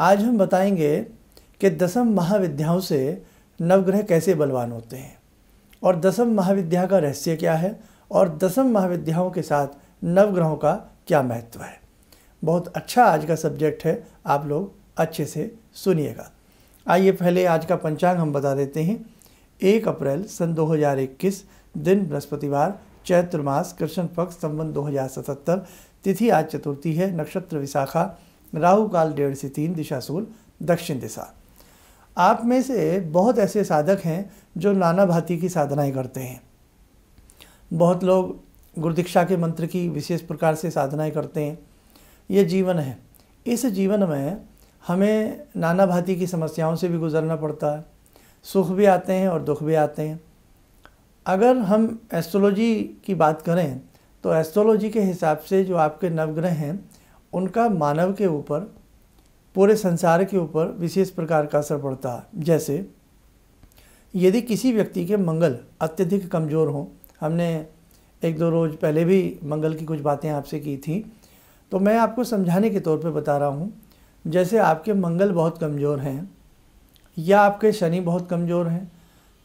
आज हम बताएंगे कि दसम महाविद्याओं से नवग्रह कैसे बलवान होते हैं और दसम महाविद्या का रहस्य क्या है और दसम महाविद्याओं के साथ नवग्रहों का क्या महत्व है बहुत अच्छा आज का सब्जेक्ट है आप लोग अच्छे से सुनिएगा आइए पहले आज का पंचांग हम बता देते हैं एक अप्रैल सन 2021 दिन बृहस्पतिवार चैत्र मास कृष्ण पक्ष संबंध 2077 तिथि आज चतुर्थी है नक्षत्र विशाखा राहु काल डेढ़ से तीन दिशा सूल दक्षिण दिशा आप में से बहुत ऐसे साधक हैं जो नाना भाती की साधनाएं करते हैं बहुत लोग गुरुदीक्षा के मंत्र की विशेष प्रकार से साधनाएं करते हैं ये जीवन है इस जीवन में हमें नाना भाती की समस्याओं से भी गुजरना पड़ता है सुख भी आते हैं और दुख भी आते हैं अगर हम एस्ट्रोलॉजी की बात करें तो एस्ट्रोलॉजी के हिसाब से जो आपके नवग्रह हैं उनका मानव के ऊपर पूरे संसार के ऊपर विशेष प्रकार का असर पड़ता है जैसे यदि किसी व्यक्ति के मंगल अत्यधिक कमज़ोर हों हमने एक दो रोज़ पहले भी मंगल की कुछ बातें आपसे की थी तो मैं आपको समझाने के तौर पे बता रहा हूँ जैसे आपके मंगल बहुत कमज़ोर हैं या आपके शनि बहुत कमज़ोर हैं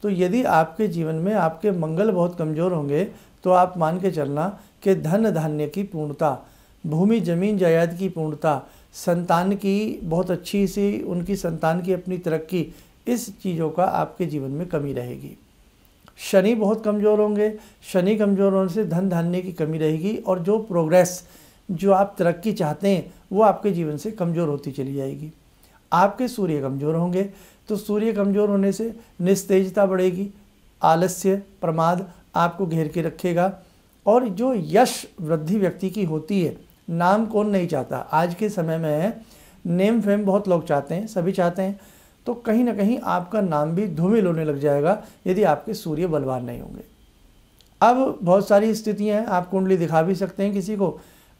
तो यदि आपके जीवन में आपके मंगल बहुत कमज़ोर होंगे तो आप मान के चलना कि धन धान्य की पूर्णता भूमि जमीन जायद की पूर्णता संतान की बहुत अच्छी सी उनकी संतान की अपनी तरक्की इस चीज़ों का आपके जीवन में कमी रहेगी शनि बहुत कमज़ोर होंगे शनि कमज़ोर होने से धन धान्य की कमी रहेगी और जो प्रोग्रेस जो आप तरक्की चाहते हैं वो आपके जीवन से कमज़ोर होती चली जाएगी आपके सूर्य कमज़ोर होंगे तो सूर्य कमज़ोर होने से निस्तेजता बढ़ेगी आलस्य प्रमाद आपको घेर के रखेगा और जो यश वृद्धि व्यक्ति की होती है नाम कौन नहीं चाहता आज के समय में नेम फेम बहुत लोग चाहते हैं सभी चाहते हैं तो कहीं ना कहीं आपका नाम भी धूमिल होने लग जाएगा यदि आपके सूर्य बलवान नहीं होंगे अब बहुत सारी स्थितियाँ हैं आप कुंडली दिखा भी सकते हैं किसी को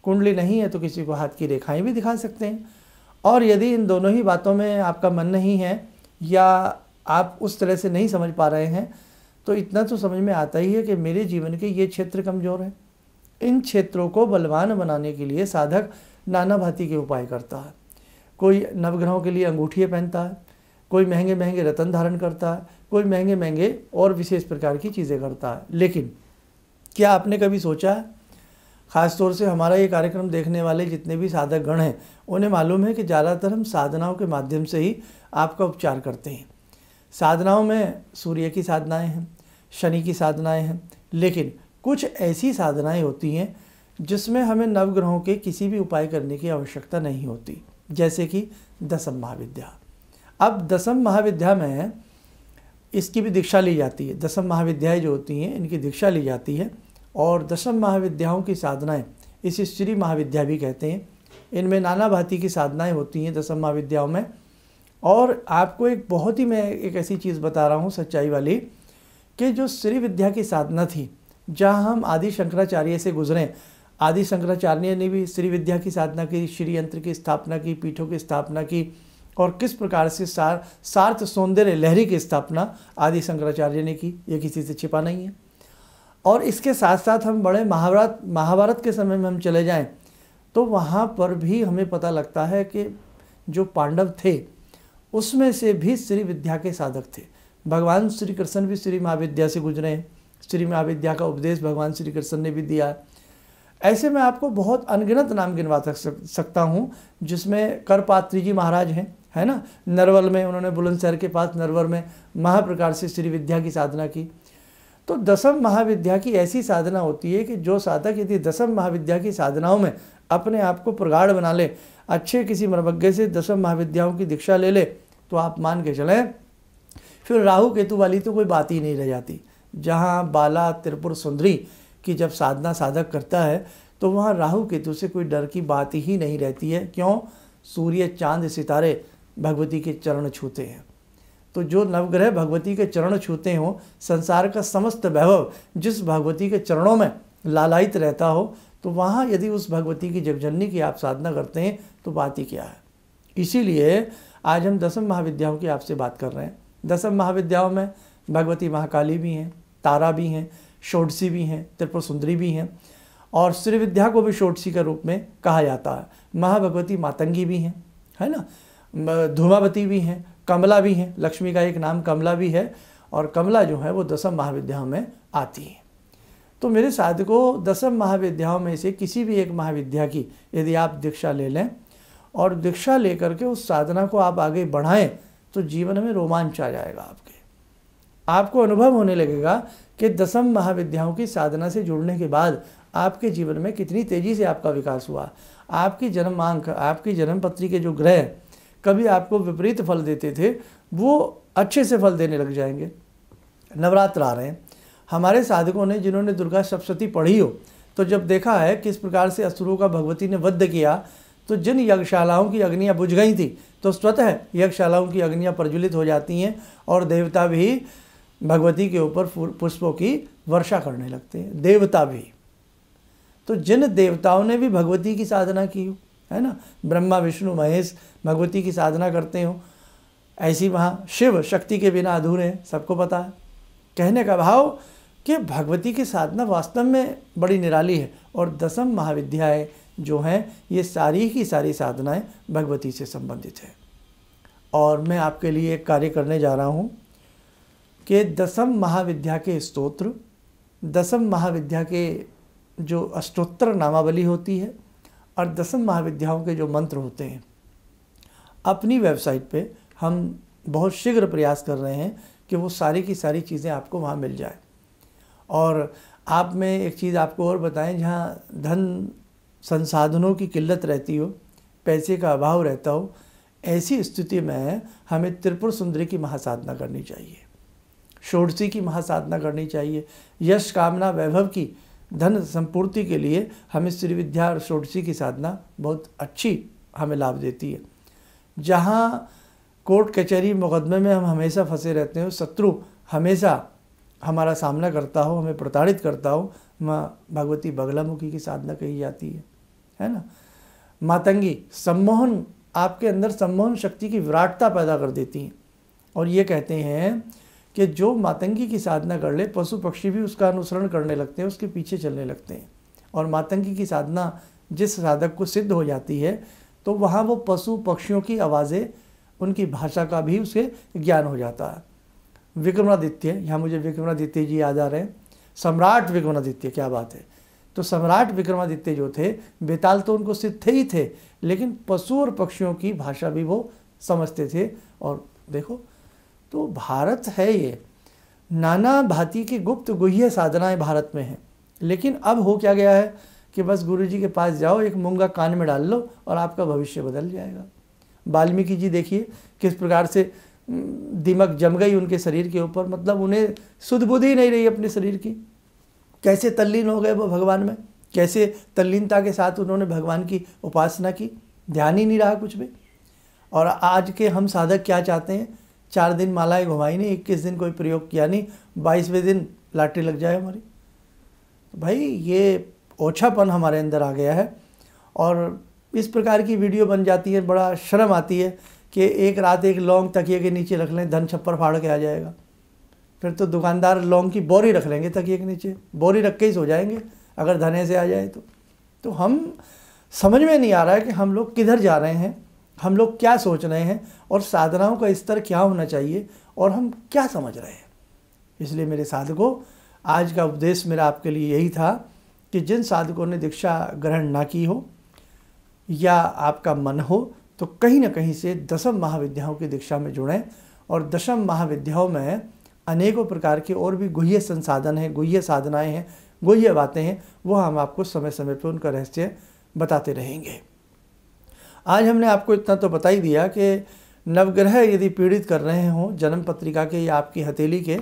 कुंडली नहीं है तो किसी को हाथ की रेखाएं भी दिखा सकते हैं और यदि इन दोनों ही बातों में आपका मन नहीं है या आप उस तरह से नहीं समझ पा रहे हैं तो इतना तो समझ में आता ही है कि मेरे जीवन के ये क्षेत्र कमज़ोर हैं इन क्षेत्रों को बलवान बनाने के लिए साधक नाना भांति के उपाय करता है कोई नवग्रहों के लिए अंगूठिए पहनता है कोई महंगे महंगे रतन धारण करता है कोई महंगे महंगे और विशेष प्रकार की चीज़ें करता है लेकिन क्या आपने कभी सोचा है ख़ासतौर से हमारा ये कार्यक्रम देखने वाले जितने भी साधक गण हैं उन्हें मालूम है कि ज़्यादातर हम साधनाओं के माध्यम से ही आपका उपचार करते हैं साधनाओं में सूर्य की साधनाएं हैं शनि की साधनाएं हैं लेकिन कुछ ऐसी साधनाएं होती हैं जिसमें हमें नवग्रहों के किसी भी उपाय करने की आवश्यकता नहीं होती जैसे कि दसम महाविद्या अब दसम महाविद्या में इसकी भी दीक्षा ली जाती है दसम महाविद्याएँ जो होती हैं इनकी दीक्षा ली जाती है और दसम महाविद्याओं की साधनाएँ इसे श्री महाविद्या भी कहते हैं इनमें नाना भांति की साधनाएँ होती हैं दसम महाविद्याओं में और आपको एक बहुत ही मैं एक ऐसी चीज़ बता रहा हूँ सच्चाई वाली कि जो श्री विद्या की साधना थी जहाँ हम आदि शंकराचार्य से गुजरे आदि शंकराचार्य ने भी श्री विद्या की साधना की श्री यंत्र की स्थापना की पीठों की स्थापना की और किस प्रकार से सार सार्थ सौंदर्य लहरी की स्थापना आदि शंकराचार्य ने की ये किसी से छिपा नहीं है और इसके साथ साथ हम बड़े महाभारत महाभारत के समय में हम चले जाएं तो वहाँ पर भी हमें पता लगता है कि जो पांडव थे उसमें से भी श्री विद्या के साधक थे भगवान श्री कृष्ण भी श्री महाविद्या से गुजरे हैं श्री महाविद्या का उपदेश भगवान श्री कृष्ण ने भी दिया है ऐसे में आपको बहुत अनगिनत नाम गिनवा सक सकता हूँ जिसमें करपात्री जी महाराज हैं है ना नरवल में उन्होंने बुलंदशहर के पास नरवल में महाप्रकार से श्री विद्या की साधना की तो दसम महाविद्या की ऐसी साधना होती है कि जो साधक यदि दसम महाविद्या की साधनाओं में अपने आप को प्रगाढ़ बना ले अच्छे किसी मरबग्गे से दसम महाविद्याओं की दीक्षा ले ले तो आप मान के चलें फिर राहु केतु वाली तो कोई बात ही नहीं रह जाती जहाँ बाला त्रिपुर सुंदरी की जब साधना साधक करता है तो वहाँ राहु केतु से कोई डर की बात ही नहीं रहती है क्यों सूर्य चांद सितारे भगवती के चरण छूते हैं तो जो नवग्रह भगवती के चरण छूते हों संसार का समस्त वैभव जिस भगवती के चरणों में लालायित रहता हो तो वहाँ यदि उस भगवती की जगजननी की आप साधना करते हैं तो बात ही क्या है इसीलिए आज हम दसम महाविद्याओं की आपसे बात कर रहे हैं दसम महाविद्याओं में भगवती महाकाली भी हैं तारा भी हैं षोडसी भी हैं त्रिपुर सुंदरी भी हैं और सूर्य को भी षोडसी के रूप में कहा जाता है महाभगवती मातंगी भी हैं है ना धूमावती भी हैं कमला भी हैं लक्ष्मी का एक नाम कमला भी है और कमला जो है वो दसम महाविद्याओं में आती है तो मेरे साधकों दसम महाविद्याओं में से किसी भी एक महाविद्या की यदि आप दीक्षा ले लें और दीक्षा लेकर के उस साधना को आप आगे बढ़ाएं तो जीवन में रोमांच आ जाएगा आपके आपको अनुभव होने लगेगा कि दसम महाविद्याओं की साधना से जुड़ने के बाद आपके जीवन में कितनी तेज़ी से आपका विकास हुआ आपकी जन्मांक आपकी जन्म पत्री के जो ग्रह कभी आपको विपरीत फल देते थे वो अच्छे से फल देने लग जाएंगे नवरात्र आ रहे हैं हमारे साधकों ने जिन्होंने दुर्गा सप्तती पढ़ी हो तो जब देखा है किस प्रकार से असुरों का भगवती ने वध किया तो जिन यज्ञशालाओं की अग्नियाँ बुझ गई थी तो स्वतः यज्ञशालाओं की अग्नियाँ प्रज्वलित हो जाती हैं और देवता भी भगवती के ऊपर पुष्पों की वर्षा करने लगते हैं देवता भी तो जिन देवताओं ने भी भगवती की साधना की हो है ना ब्रह्मा विष्णु महेश भगवती की साधना करते हो ऐसी वहाँ शिव शक्ति के बिना अधूरे हैं सबको पता है कहने का भाव कि भगवती की साधना वास्तव में बड़ी निराली है और दसम महाविद्याएँ जो हैं ये सारी की सारी साधनाएँ भगवती से संबंधित है और मैं आपके लिए एक कार्य करने जा रहा हूँ के दसम महाविद्या के स्तोत्र दसम महाविद्या के जो अष्टोत्तर नामावली होती है और दसम महाविद्याओं के जो मंत्र होते हैं अपनी वेबसाइट पे हम बहुत शीघ्र प्रयास कर रहे हैं कि वो सारी की सारी चीज़ें आपको वहाँ मिल जाए और आप में एक चीज़ आपको और बताएं जहाँ धन संसाधनों की किल्लत रहती हो पैसे का अभाव रहता हो ऐसी स्थिति में हमें त्रिपुर सुंदरी की महासाधना करनी चाहिए षोडशी की महासाधना करनी चाहिए यश कामना वैभव की धन संपूर्ति के लिए हमें श्री विद्या और षोडशी की साधना बहुत अच्छी हमें लाभ देती है जहाँ कोर्ट कचहरी मुकदमे में हम हमेशा फंसे रहते हो शत्रु हमेशा हमारा सामना करता हो हमें प्रताड़ित करता हो माँ भगवती बगलामुखी की साधना कही जाती है है ना मातंगी सम्मोहन आपके अंदर सम्मोहन शक्ति की विराटता पैदा कर देती हैं और ये कहते हैं कि जो मातंगी की साधना कर ले पशु पक्षी भी उसका अनुसरण करने लगते हैं उसके पीछे चलने लगते हैं और मातंगी की साधना जिस साधक को सिद्ध हो जाती है तो वहाँ वो पशु पक्षियों की आवाज़ें उनकी भाषा का भी उसे ज्ञान हो जाता है विक्रमादित्य यहाँ मुझे विक्रमादित्य जी याद आ रहे हैं सम्राट विक्रमादित्य क्या बात है तो सम्राट विक्रमादित्य जो थे बेताल तो उनको सिद्ध थे ही थे लेकिन पशु और पक्षियों की भाषा भी वो समझते थे और देखो तो भारत है ये नाना भाती की गुप्त गुह्य साधनाएं भारत में हैं लेकिन अब हो क्या गया है कि बस गुरुजी के पास जाओ एक मूंगा कान में डाल लो और आपका भविष्य बदल जाएगा वाल्मीकि जी देखिए किस प्रकार से दिमक जम गई उनके शरीर के ऊपर मतलब उन्हें सुधबुद्धि नहीं रही अपने शरीर की कैसे तल्लीन हो गए वो भगवान में कैसे तल्लीनता के साथ उन्होंने भगवान की उपासना की ध्यान ही नहीं रहा कुछ भी और आज के हम साधक क्या चाहते हैं चार दिन मालाएं घुमाई नहीं इक्कीस दिन कोई प्रयोग किया नहीं बाईसवें दिन लाठी लग जाए हमारी तो भाई ये ओछापन हमारे अंदर आ गया है और इस प्रकार की वीडियो बन जाती है बड़ा शर्म आती है कि एक रात एक लौंग तकिए के नीचे रख लें धन छप्पर फाड़ के आ जाएगा फिर तो दुकानदार लौंग की बोरी रख लेंगे तकिए के नीचे बोरी रख के ही सो जाएंगे अगर धने से आ जाए तो तो हम समझ में नहीं आ रहा है कि हम लोग किधर जा रहे हैं हम लोग क्या सोच रहे हैं और साधनाओं का स्तर क्या होना चाहिए और हम क्या समझ रहे हैं इसलिए मेरे साधकों आज का उपदेश मेरा आपके लिए यही था कि जिन साधकों ने दीक्षा ग्रहण ना की हो या आपका मन हो तो कहीं ना कहीं से दसम महाविद्याओं की दीक्षा में जुड़ें और दशम महाविद्याओं में अनेकों प्रकार के और भी गुह्य संसाधन हैं गुह्य साधनाएं हैं गुह्य बातें हैं वो हम आपको समय समय पर उनका रहस्य बताते रहेंगे आज हमने आपको इतना तो बता ही दिया कि नवग्रह यदि पीड़ित कर रहे हों जन्म पत्रिका के या आपकी हथेली के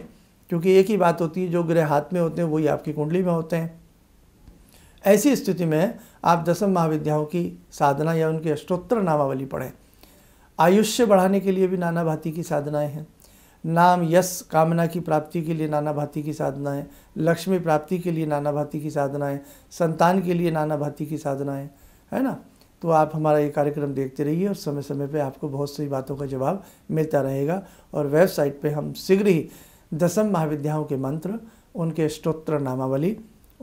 क्योंकि एक ही बात होती है जो ग्रह हाथ में होते हैं वही आपकी कुंडली में होते हैं ऐसी स्थिति में आप दसम महाविद्याओं की साधना या उनकी अष्टोत्तर नामावली पढ़ें आयुष्य बढ़ाने के लिए भी नाना भांति की साधनाएं हैं नाम यश कामना की प्राप्ति के लिए नाना भांति की साधनाएं लक्ष्मी प्राप्ति के लिए नाना भांति की साधनाएं संतान के लिए नाना भाती की साधनाएं है ना तो आप हमारा ये कार्यक्रम देखते रहिए और समय समय पे आपको बहुत सी बातों का जवाब मिलता रहेगा और वेबसाइट पे हम शीघ्र ही दसम महाविद्याओं के मंत्र उनके स्त्रोत्र नामावली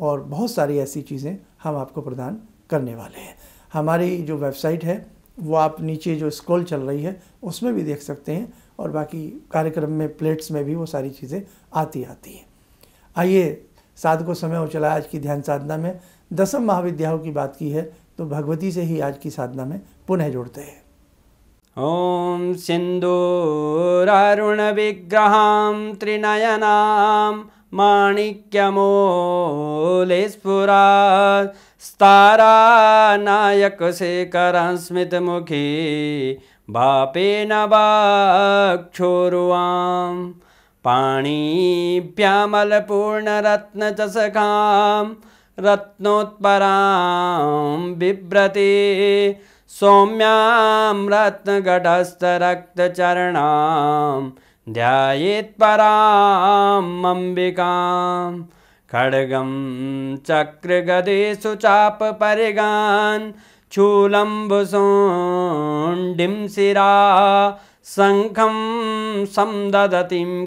और बहुत सारी ऐसी चीज़ें हम आपको प्रदान करने वाले हैं हमारी जो वेबसाइट है वो आप नीचे जो स्क्रॉल चल रही है उसमें भी देख सकते हैं और बाकी कार्यक्रम में प्लेट्स में भी वो सारी चीज़ें आती आती हैं आइए साधकों को समय हो चला आज की ध्यान साधना में दसम महाविद्याओं की बात की है तो भगवती से ही आज की साधना में पुनः जोड़ते हैं ओम ॐ सिन्दूरारुणविग्रहां त्रिनयनां बापे स्फुरात् स्तारानायकशेखरं स्मितमुखी भापेन वाक्षोरुवां पाणीप्यामलपूर्णरत्नचषकां रत्नोत्परां बिभ्रती सौम्यां रत्नघटस्थरक्तचरणां ध्यायेत्परां अम्बिकां खड्गं चक्रगदेषु छूलं चूलम्बुसोण्डिं शिरा शङ्खं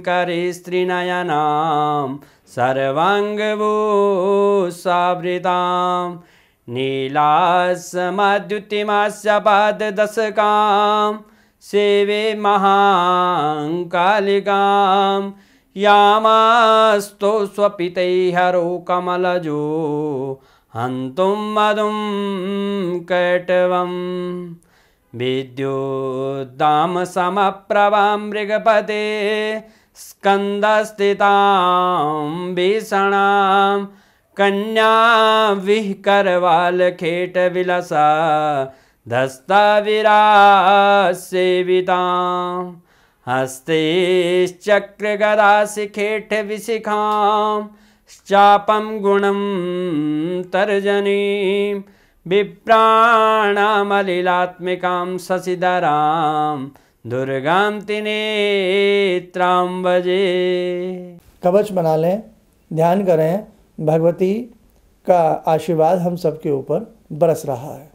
करे स्त्रीनयनाम् सर्वाङ्गभूसावृतां पाददशकां सेवे महाङ्कालिकां यामास्तु स्वपितैः कमलजो हन्तुं मधुं कटवं विद्युदामसमप्रभा मृगपते स्कन्दस्थितां भीषणां कन्या विलसा विहकरवालखेटविलसा दस्ताविरासेवितां हस्तेश्चक्रगरासिखेटविशिखां चापं गुणं तर्जनीं विप्राणामलिलात्मिकां शशिधरां दुर्गांति नेत्राम्बजे कवच बना लें ध्यान करें भगवती का आशीर्वाद हम सबके ऊपर बरस रहा है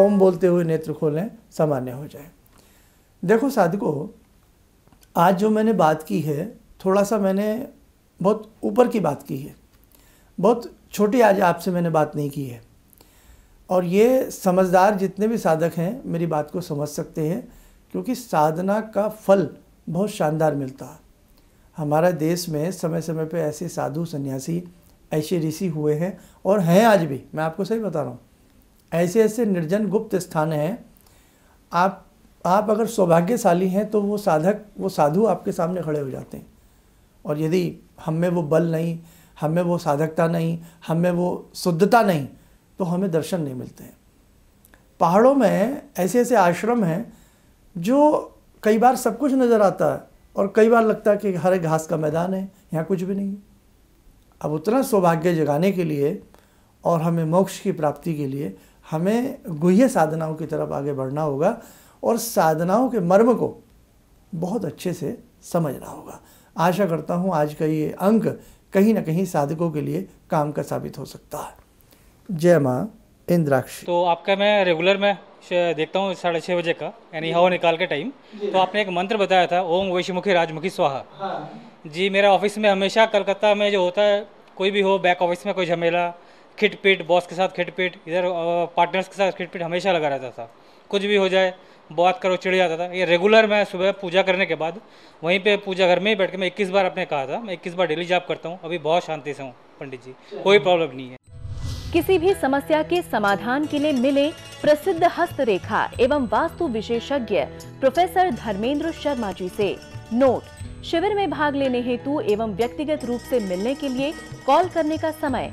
ओम बोलते हुए नेत्र खोलें सामान्य हो जाए देखो साधको आज जो मैंने बात की है थोड़ा सा मैंने बहुत ऊपर की बात की है बहुत छोटी आज आपसे मैंने बात नहीं की है और ये समझदार जितने भी साधक हैं मेरी बात को समझ सकते हैं क्योंकि साधना का फल बहुत शानदार मिलता है हमारा देश में समय समय पे ऐसे साधु सन्यासी ऐसे ऋषि हुए हैं और हैं आज भी मैं आपको सही बता रहा हूँ ऐसे ऐसे निर्जन गुप्त स्थान हैं आप आप अगर सौभाग्यशाली हैं तो वो साधक वो साधु आपके सामने खड़े हो जाते हैं और यदि हम में वो बल नहीं हम में वो साधकता नहीं हम में वो शुद्धता नहीं तो हमें दर्शन नहीं मिलते हैं पहाड़ों में ऐसे ऐसे आश्रम हैं जो कई बार सब कुछ नज़र आता है और कई बार लगता है कि हरे घास का मैदान है यहाँ कुछ भी नहीं अब उतना सौभाग्य जगाने के लिए और हमें मोक्ष की प्राप्ति के लिए हमें गुह्य साधनाओं की तरफ आगे बढ़ना होगा और साधनाओं के मर्म को बहुत अच्छे से समझना होगा आशा करता हूँ आज का ये अंक कहीं ना कहीं साधकों के लिए काम का साबित हो सकता है जय माँ इंद्राक्ष तो आपका मैं रेगुलर में देखता हूँ साढ़े छः बजे का यानी हवा निकाल के टाइम तो आपने एक मंत्र बताया था ओम वैशमुखी राजमुखी स्वाहा हाँ। जी मेरा ऑफिस में हमेशा कलकत्ता में जो होता है कोई भी हो बैक ऑफिस में कोई झमेला खिटपीट बॉस के साथ खिटपीट इधर पार्टनर्स के साथ खिटपीट हमेशा लगा रहता था कुछ भी हो जाए बात करो चिड़ जाता था ये रेगुलर मैं सुबह पूजा करने के बाद वहीं पे पूजा घर में ही बैठ के मैं 21 बार आपने कहा था मैं 21 बार डेली जाप करता हूँ अभी बहुत शांति से हूँ पंडित जी कोई प्रॉब्लम नहीं है किसी भी समस्या के समाधान के लिए मिले प्रसिद्ध हस्तरेखा एवं वास्तु विशेषज्ञ प्रोफेसर धर्मेंद्र शर्मा जी ऐसी नोट शिविर में भाग लेने हेतु एवं व्यक्तिगत रूप ऐसी मिलने के लिए कॉल करने का समय